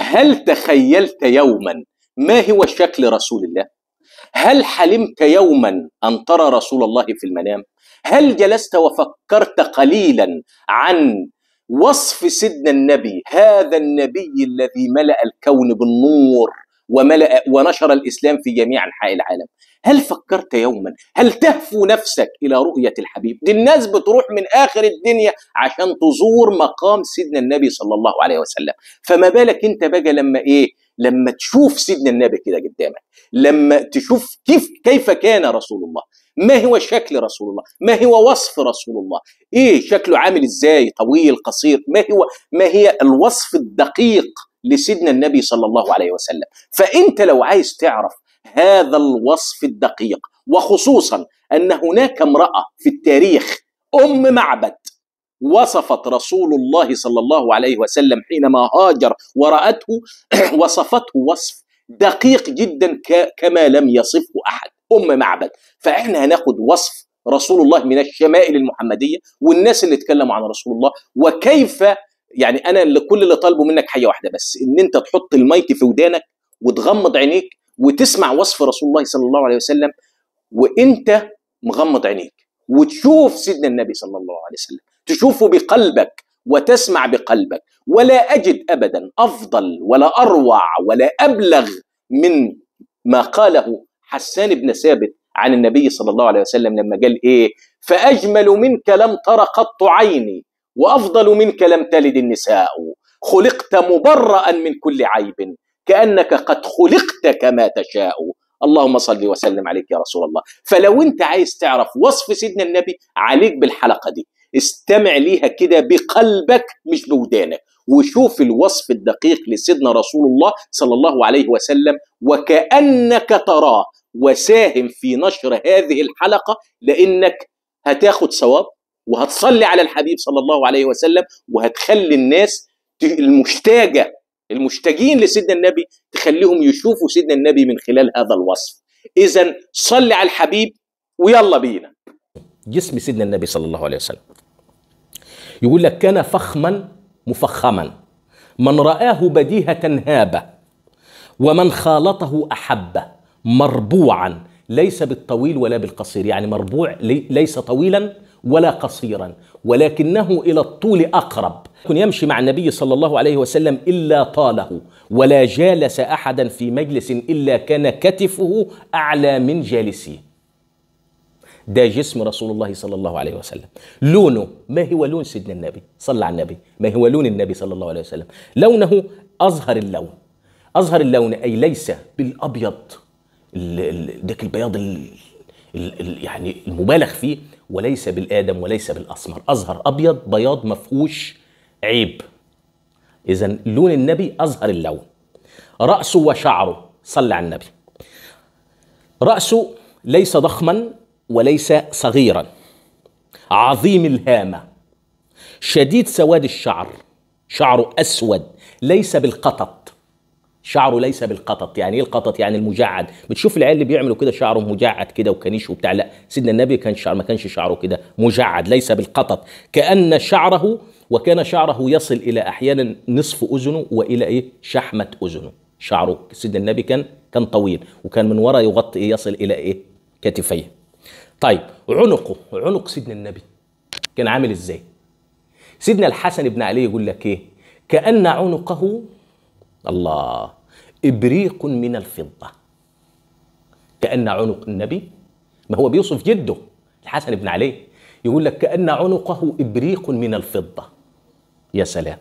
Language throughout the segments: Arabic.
هل تخيلت يوما ما هو شكل رسول الله هل حلمت يوما ان ترى رسول الله في المنام هل جلست وفكرت قليلا عن وصف سيدنا النبي هذا النبي الذي ملا الكون بالنور وملأ ونشر الإسلام في جميع أنحاء العالم هل فكرت يوما هل تهفو نفسك إلى رؤية الحبيب دي الناس بتروح من آخر الدنيا عشان تزور مقام سيدنا النبي صلى الله عليه وسلم فما بالك انت بقى لما ايه لما تشوف سيدنا النبي كده قدامك لما تشوف كيف كيف كان رسول الله ما هو شكل رسول الله ما هو وصف رسول الله ايه شكله عامل ازاي طويل قصير ما هو ما هي الوصف الدقيق لسيدنا النبي صلى الله عليه وسلم فانت لو عايز تعرف هذا الوصف الدقيق وخصوصا ان هناك امراه في التاريخ ام معبد وصفت رسول الله صلى الله عليه وسلم حينما هاجر ورأته وصفته وصف دقيق جدا كما لم يصفه أحد أم معبد فإحنا هناخد وصف رسول الله من الشمائل المحمدية والناس اللي اتكلموا عن رسول الله وكيف يعني انا اللي كل اللي طالبه منك حاجه واحده بس ان انت تحط المايك في ودانك وتغمض عينيك وتسمع وصف رسول الله صلى الله عليه وسلم وانت مغمض عينيك وتشوف سيدنا النبي صلى الله عليه وسلم تشوفه بقلبك وتسمع بقلبك ولا اجد ابدا افضل ولا اروع ولا ابلغ من ما قاله حسان بن ثابت عن النبي صلى الله عليه وسلم لما قال ايه فاجمل منك لم تر قط عيني وافضل منك لم تلد النساء خلقت مبرأ من كل عيب كانك قد خلقت كما تشاء اللهم صل وسلم عليك يا رسول الله فلو انت عايز تعرف وصف سيدنا النبي عليك بالحلقه دي استمع ليها كده بقلبك مش بودانك وشوف الوصف الدقيق لسيدنا رسول الله صلى الله عليه وسلم وكأنك تراه وساهم في نشر هذه الحلقة لأنك هتاخد ثواب وهتصلي على الحبيب صلى الله عليه وسلم وهتخلي الناس المشتاجه المشتاجين لسيدنا النبي تخليهم يشوفوا سيدنا النبي من خلال هذا الوصف اذا صلي على الحبيب ويلا بينا جسم سيدنا النبي صلى الله عليه وسلم يقول لك كان فخما مفخما من رآه بديهة هابة ومن خالطه أحبه مربوعا ليس بالطويل ولا بالقصير يعني مربوع ليس طويلا ولا قصيرا ولكنه الى الطول اقرب كن يمشي مع النبي صلى الله عليه وسلم الا طاله ولا جالس احدا في مجلس الا كان كتفه اعلى من جالسه ده جسم رسول الله صلى الله عليه وسلم لونه ما هو لون سيدنا النبي صلى على النبي ما هو لون النبي صلى الله عليه وسلم لونه ازهر اللون ازهر اللون اي ليس بالابيض ذاك البياض يعني المبالغ فيه وليس بالادم وليس بالاسمر ازهر ابيض بياض مفهوش عيب اذا لون النبي ازهر اللون راسه وشعره صلى على النبي راسه ليس ضخما وليس صغيرا عظيم الهامه شديد سواد الشعر شعره اسود ليس بالقطط شعره ليس بالقطط يعني ايه القطط يعني المجعد بتشوف العيال اللي بيعملوا كده شعره مجعد كده وكنيش وبتاع لا سيدنا النبي كان شعر ما كانش شعره كده مجعد ليس بالقطط كان شعره وكان شعره يصل الى احيانا نصف اذنه والى ايه شحمه اذنه شعره سيدنا النبي كان كان طويل وكان من ورا يغطي إيه؟ يصل الى ايه كتفيه طيب عنقه عنق سيدنا النبي كان عامل ازاي سيدنا الحسن بن علي يقول لك ايه كان عنقه الله إبريق من الفضة كأن عنق النبي ما هو بيوصف جده الحسن بن علي يقول لك كأن عنقه إبريق من الفضة يا سلام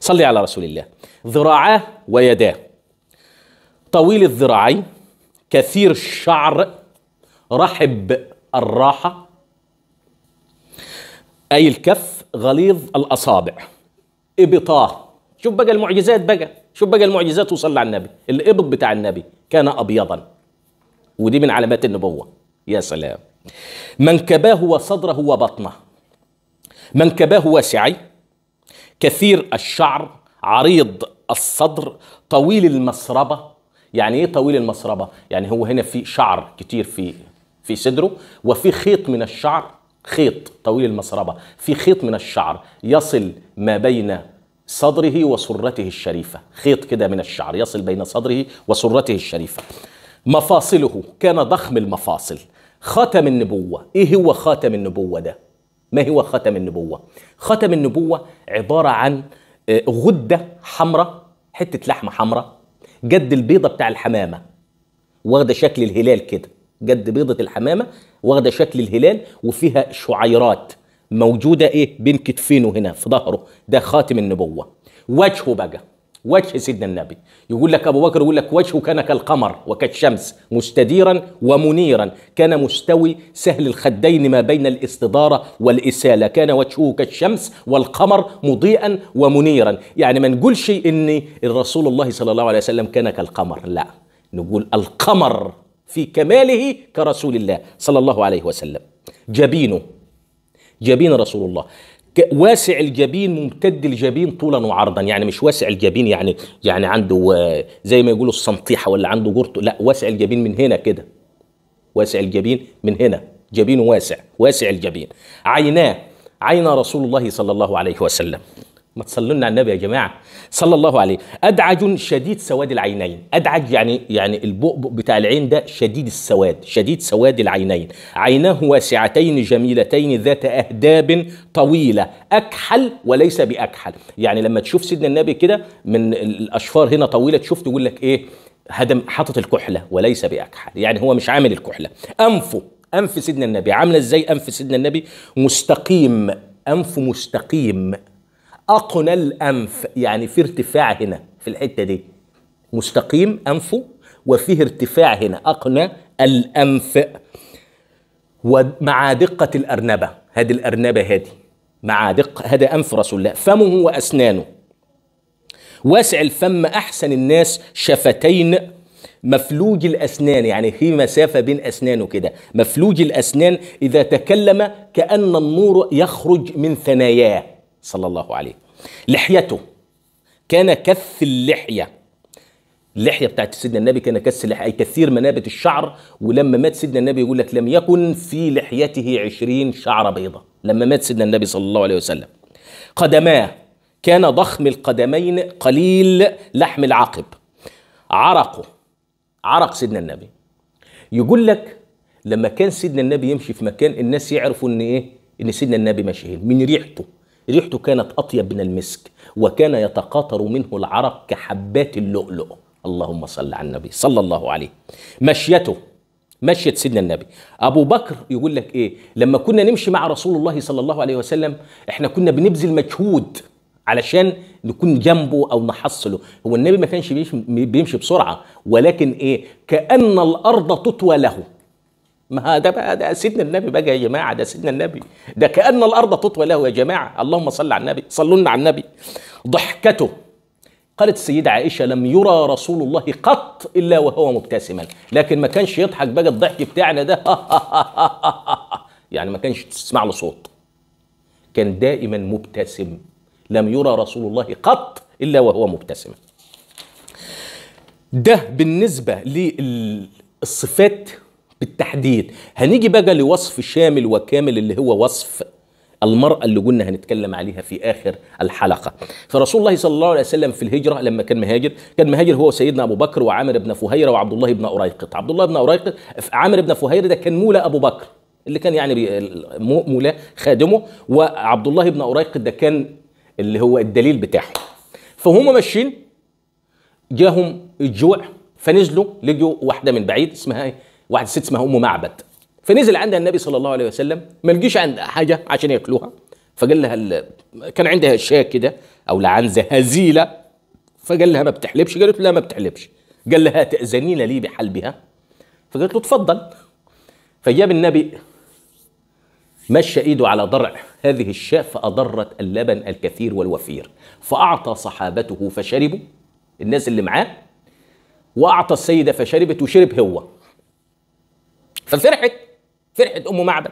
صلي على رسول الله ذراعاه ويداه طويل الذراعين كثير الشعر رحب الراحة أي الكف غليظ الأصابع إبطاه شوف بقى المعجزات بقى شوف بقى المعجزات وصل على النبي الابط بتاع النبي كان ابيضا ودي من علامات النبوه يا سلام من كباه وصدره وبطنه من كباه واسعي كثير الشعر عريض الصدر طويل المسربه يعني ايه طويل المسربه يعني هو هنا في شعر كتير في في صدره وفي خيط من الشعر خيط طويل المسربه في خيط من الشعر يصل ما بين صدره وسرته الشريفة خيط كده من الشعر يصل بين صدره وسرته الشريفة مفاصله كان ضخم المفاصل خاتم النبوة إيه هو خاتم النبوة ده؟ ما هو خاتم النبوة؟ خاتم النبوة عبارة عن آه، غدة حمراء حتة لحمة حمراء جد البيضة بتاع الحمامة واخدة شكل الهلال كده جد بيضة الحمامة واخدة شكل الهلال وفيها شعيرات موجوده ايه بين كتفينه هنا في ظهره ده خاتم النبوه وجهه بقى وجه سيدنا النبي يقول لك ابو بكر يقول لك وجهه كان كالقمر وكالشمس مستديرا ومنيرا كان مستوي سهل الخدين ما بين الاستداره والاساله كان وجهه كالشمس والقمر مضيئا ومنيرا يعني ما نقولش ان الرسول الله صلى الله عليه وسلم كان كالقمر لا نقول القمر في كماله كرسول الله صلى الله عليه وسلم جبينه جبين رسول الله واسع الجبين ممتد الجبين طولا وعرضا يعني مش واسع الجبين يعني يعني عنده آه، زي ما يقولوا السنطيحه ولا عنده جرته لا واسع الجبين من هنا كده واسع الجبين من هنا جبينه واسع واسع الجبين عيناه عين رسول الله صلى الله عليه وسلم ما تصلوا لنا على النبي يا جماعه صلى الله عليه ادعج شديد سواد العينين ادعج يعني يعني البؤبؤ بتاع العين ده شديد السواد شديد سواد العينين عيناه واسعتين جميلتين ذات اهداب طويله اكحل وليس باكحل يعني لما تشوف سيدنا النبي كده من الاشفار هنا طويله تشوف تقول لك ايه هدم حاطط الكحله وليس باكحل يعني هو مش عامل الكحله انفه انف سيدنا النبي عامله ازاي انف سيدنا النبي مستقيم انفه مستقيم أقنى الأنف يعني في ارتفاع هنا في الحتة دي مستقيم أنفه وفيه ارتفاع هنا أقنى الأنف ومع دقة الأرنبة هذه الأرنبة هذه مع دقة هذا أنف رسول الله فمه وأسنانه واسع الفم أحسن الناس شفتين مفلوج الأسنان يعني في مسافة بين أسنانه كده مفلوج الأسنان إذا تكلم كأن النور يخرج من ثناياه صلى الله عليه لحيته كان كث اللحيه اللحيه بتاعت سيدنا النبي كان كث اللحيه اي كثير منابت الشعر ولما مات سيدنا النبي يقول لك لم يكن في لحيته عشرين شعره بيضة لما مات سيدنا النبي صلى الله عليه وسلم قدماه كان ضخم القدمين قليل لحم العقب عرقه عرق سيدنا النبي يقول لك لما كان سيدنا النبي يمشي في مكان الناس يعرفوا ان ايه ان سيدنا النبي ماشي من ريحته ريحته كانت أطيب من المسك وكان يتقاطر منه العرق كحبات اللؤلؤ اللهم صل على النبي صلى الله عليه مشيته مشية سيدنا النبي أبو بكر يقول لك إيه لما كنا نمشي مع رسول الله صلى الله عليه وسلم إحنا كنا بنبذل مجهود علشان نكون جنبه أو نحصله هو النبي ما كانش بيمشي بسرعة ولكن إيه كأن الأرض تطوى له ما ده بقى ده سيدنا النبي بقى يا جماعه ده سيدنا النبي ده كان الارض تطوى له يا جماعه اللهم صل على النبي صلوا لنا على النبي ضحكته قالت السيدة عائشة لم يرى رسول الله قط إلا وهو مبتسما لكن ما كانش يضحك بقى الضحك بتاعنا ده يعني ما كانش تسمع له صوت كان دائما مبتسم لم يرى رسول الله قط إلا وهو مبتسم ده بالنسبة للصفات بالتحديد هنيجي بقى لوصف شامل وكامل اللي هو وصف المرأة اللي قلنا هنتكلم عليها في آخر الحلقة فرسول الله صلى الله عليه وسلم في الهجرة لما كان مهاجر كان مهاجر هو سيدنا أبو بكر وعامر بن فهيرة وعبد الله بن أريقط عبد الله بن أريقط عامر بن فهيرة ده كان مولى أبو بكر اللي كان يعني مولاه خادمه وعبد الله بن أريقط ده كان اللي هو الدليل بتاعهم فهم ماشيين جاهم الجوع فنزلوا لقوا واحدة من بعيد اسمها ايه واحد ست اسمها ام معبد فنزل عندها النبي صلى الله عليه وسلم ما لقيش عندها حاجه عشان ياكلوها فقال لها ال... كان عندها شاه كده او لعنزه هزيله فقال لها ما بتحلبش قالت له لا ما بتحلبش قال لها تأذنين لي بحلبها فقالت له تفضل فجاب النبي مشى ايده على ضرع هذه الشاة فأضرت اللبن الكثير والوفير فأعطى صحابته فشربوا الناس اللي معاه وأعطى السيدة فشربت وشرب هو ففرحت فرحت ام معبد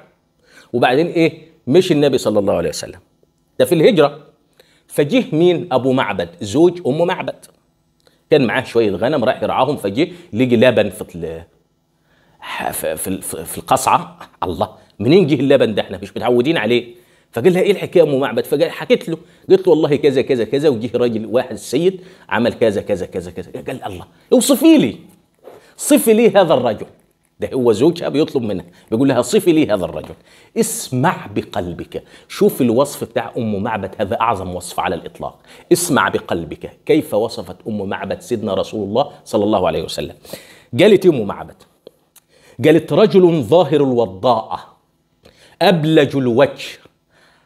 وبعدين ايه مشي النبي صلى الله عليه وسلم ده في الهجره فجه مين ابو معبد زوج ام معبد كان معاه شويه غنم راح يرعاهم فجه لقي لبن في في في القصعه الله منين جه اللبن ده احنا مش متعودين عليه فقال لها ايه الحكايه ام معبد فقال حكيت له قلت له والله كذا كذا كذا وجه راجل واحد السيد عمل كذا كذا كذا كذا قال الله اوصفي لي صفي لي هذا الرجل ده هو زوجها بيطلب منها بيقول لها صفي لي هذا الرجل اسمع بقلبك شوف الوصف بتاع ام معبد هذا اعظم وصف على الاطلاق اسمع بقلبك كيف وصفت ام معبد سيدنا رسول الله صلى الله عليه وسلم قالت ام معبد قالت رجل ظاهر الوضاءه ابلج الوجه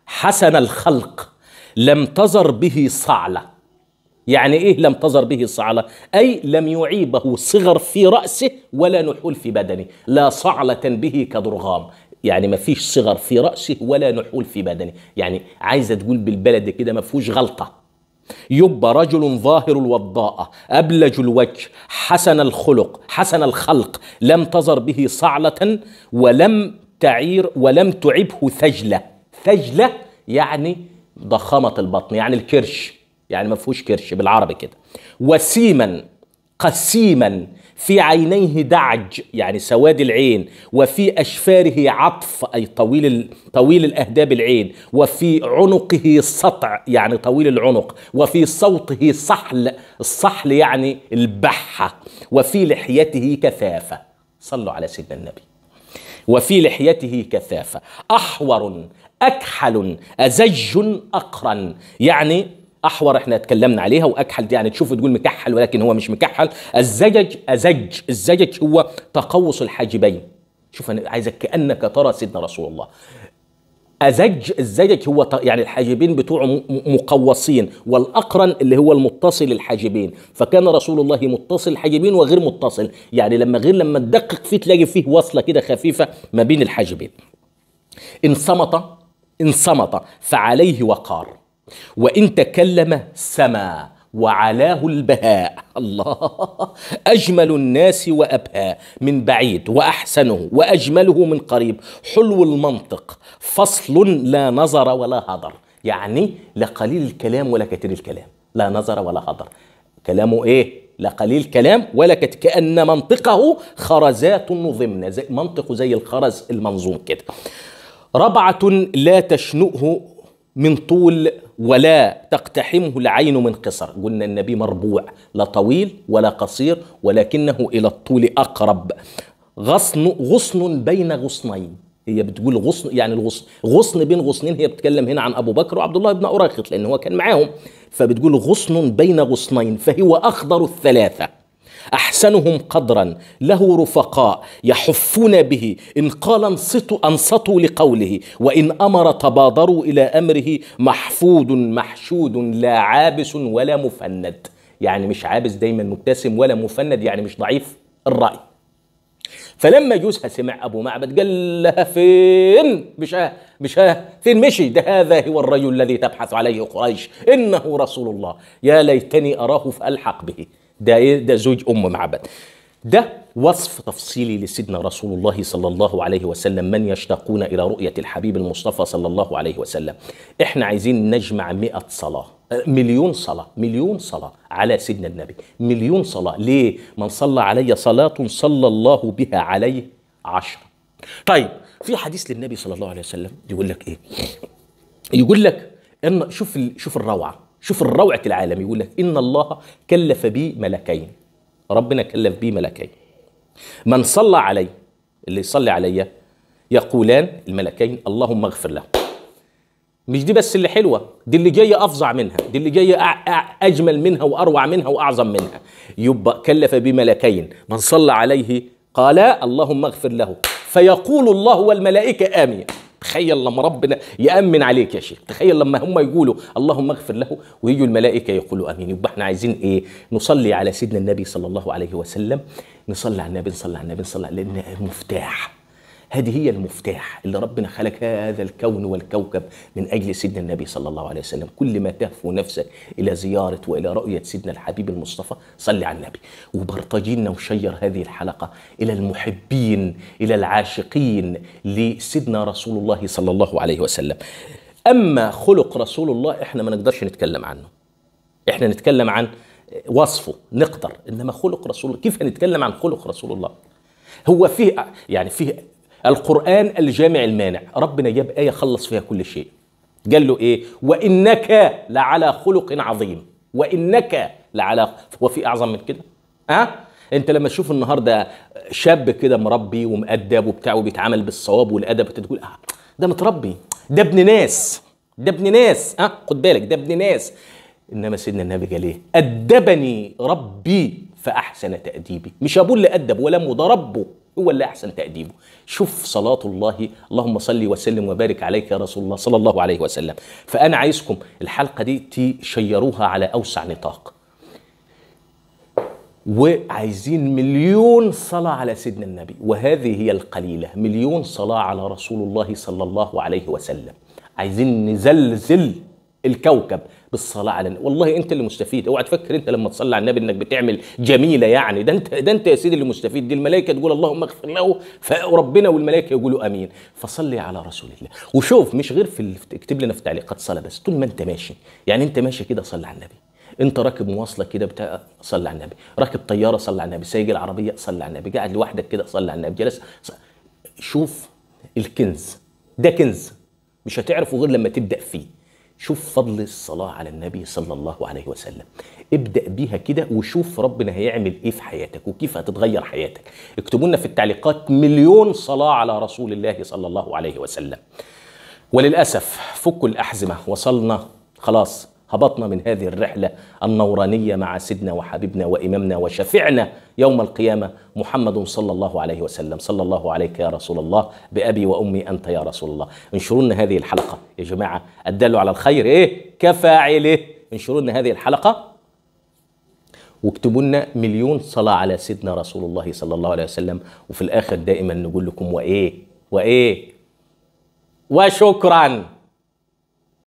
حسن الخلق لم تزر به صعله يعني إيه لم تظهر به صعلة أي لم يعيبه صغر في رأسه ولا نحول في بدنه لا صعلة به كضرغام يعني ما فيش صغر في رأسه ولا نحول في بدنه يعني عايزة تقول بالبلد كده ما فيهوش غلطة يب رجل ظاهر الوضاءة أبلج الوجه حسن الخلق حسن الخلق لم تظر به صعلة ولم تعير ولم تعبه ثجلة ثجلة يعني ضخامة البطن يعني الكرش يعني ما فيهوش كرش بالعربي كده وسيما قسيما في عينيه دعج يعني سواد العين وفي أشفاره عطف أي طويل طويل الأهداب العين وفي عنقه سطع يعني طويل العنق وفي صوته صحل الصحل يعني البحة وفي لحيته كثافة صلوا على سيدنا النبي وفي لحيته كثافة أحور أكحل أزج أقرا يعني احور احنا اتكلمنا عليها واكحل يعني تشوف تقول مكحل ولكن هو مش مكحل الزجج ازج الزجج هو تقوس الحاجبين شوف انا عايزك كانك ترى سيدنا رسول الله أزج الزجج هو يعني الحاجبين بتوعه مقوصين والأقرن اللي هو المتصل الحاجبين فكان رسول الله متصل الحاجبين وغير متصل يعني لما غير لما تدقق فيه تلاقي فيه وصلة كده خفيفة ما بين الحاجبين انصمت انصمت فعليه وقار وإن تكلم سما وعلاه البهاء الله أجمل الناس وأبهى من بعيد وأحسنه وأجمله من قريب حلو المنطق فصل لا نظر ولا هضر يعني لا قليل الكلام ولا كثير الكلام لا نظر ولا هضر كلامه إيه لا قليل كلام ولا كأن منطقه خرزات ضمن زي منطقه زي الخرز المنظوم كده ربعة لا تشنؤه من طول ولا تقتحمه العين من قصر قلنا النبي مربوع لا طويل ولا قصير ولكنه إلى الطول أقرب غصن غصن بين غصنين هي بتقول غصن يعني الغصن غصن بين غصنين هي بتتكلم هنا عن ابو بكر وعبد الله بن اوراقط لان هو كان معاهم فبتقول غصن بين غصنين فهو اخضر الثلاثه أحسنهم قدرا له رفقاء يحفون به إن قال انصتوا أنصتوا لقوله وإن أمر تبادروا إلى أمره محفود محشود لا عابس ولا مفند يعني مش عابس دايما مبتسم ولا مفند يعني مش ضعيف الرأي فلما جوزها سمع ابو معبد قال لها فين مش مش فين مشي ده هذا هو الرجل الذي تبحث عليه قريش انه رسول الله يا ليتني اراه فالحق به ده ايه ده زوج ام معبد ده وصف تفصيلي لسيدنا رسول الله صلى الله عليه وسلم من يشتاقون إلى رؤية الحبيب المصطفى صلى الله عليه وسلم إحنا عايزين نجمع مئة صلاة مليون صلاة مليون صلاة على سيدنا النبي مليون صلاة ليه؟ من صلى علي صلاة صلى الله بها عليه عشرة طيب في حديث للنبي صلى الله عليه وسلم يقول لك إيه؟ يقول لك إن شوف شوف الروعة شوف الروعة العالم يقول لك إن الله كلف بي ملكين ربنا كلف بي ملكين من صلى علي اللي يصلي علي يقولان الملكين اللهم اغفر له مش دي بس اللي حلوة دي اللي جاية أفظع منها دي اللي جاية أجمل منها وأروع منها وأعظم منها يبقى كلف بملكين من صلى عليه قال اللهم اغفر له فيقول الله والملائكة آمين تخيل لما ربنا يامن عليك يا شيخ تخيل لما هم يقولوا اللهم اغفر له ويجوا الملائكه يقولوا امين يبقى احنا عايزين ايه نصلي على سيدنا النبي صلى الله عليه وسلم نصلي على النبي نصلي على النبي نصلي على لان المفتاح هذه هي المفتاح اللي ربنا خلق هذا الكون والكوكب من أجل سيدنا النبي صلى الله عليه وسلم كل ما تهفو نفسك إلى زيارة وإلى رؤية سيدنا الحبيب المصطفى صلي على النبي وبرتجينا وشير هذه الحلقة إلى المحبين إلى العاشقين لسيدنا رسول الله صلى الله عليه وسلم أما خلق رسول الله إحنا ما نقدرش نتكلم عنه إحنا نتكلم عن وصفه نقدر إنما خلق رسول الله كيف هنتكلم عن خلق رسول الله هو فيه يعني فيه القرآن الجامع المانع ربنا جاب آية خلص فيها كل شيء قال له إيه وإنك لعلى خلق عظيم وإنك لعلى وفي أعظم من كده أه؟ انت لما تشوف النهارده شاب كده مربي ومؤدب وبتاع وبيتعامل بالصواب والادب تقول اه ده متربي ده ابن ناس ده ابن ناس ها أه؟ خد بالك ده ابن ناس انما سيدنا النبي قال ايه ادبني ربي فأحسن تأديبه مش أبوه اللي أدب ولا أمه ربه هو اللي أحسن تأديبه شوف صلاة الله اللهم صل وسلم وبارك عليك يا رسول الله صلى الله عليه وسلم فأنا عايزكم الحلقة دي تشيروها على أوسع نطاق وعايزين مليون صلاة على سيدنا النبي وهذه هي القليلة مليون صلاة على رسول الله صلى الله عليه وسلم عايزين نزلزل الكوكب بالصلاه على النبي والله انت اللي مستفيد اوعى تفكر انت لما تصلي على النبي انك بتعمل جميله يعني ده انت ده انت يا سيدي اللي مستفيد دي الملائكه تقول اللهم اغفر له فربنا والملائكه يقولوا امين فصلي على رسول الله وشوف مش غير في اكتب لنا في تعليقات صلاه بس طول ما انت ماشي يعني انت ماشي كده صلي على النبي انت راكب مواصله كده بتاع صلي على النبي راكب طياره صلي على النبي سايق العربيه صلي على النبي قاعد لوحدك كده صلي على النبي جلس شوف الكنز ده كنز مش هتعرفه غير لما تبدا فيه شوف فضل الصلاة على النبي صلى الله عليه وسلم ابدأ بيها كده وشوف ربنا هيعمل ايه في حياتك وكيف هتتغير حياتك اكتبوا لنا في التعليقات مليون صلاة على رسول الله صلى الله عليه وسلم وللأسف فكوا الأحزمة وصلنا خلاص هبطنا من هذه الرحلة النورانية مع سيدنا وحبيبنا وإمامنا وشفيعنا يوم القيامة محمد صلى الله عليه وسلم صلى الله عليك يا رسول الله بأبي وأمي أنت يا رسول الله انشروا لنا هذه الحلقة يا جماعة الدل على الخير إيه كفاعله انشروا لنا هذه الحلقة واكتبوا لنا مليون صلاة على سيدنا رسول الله صلى الله عليه وسلم وفي الآخر دائما نقول لكم وإيه وإيه وشكراً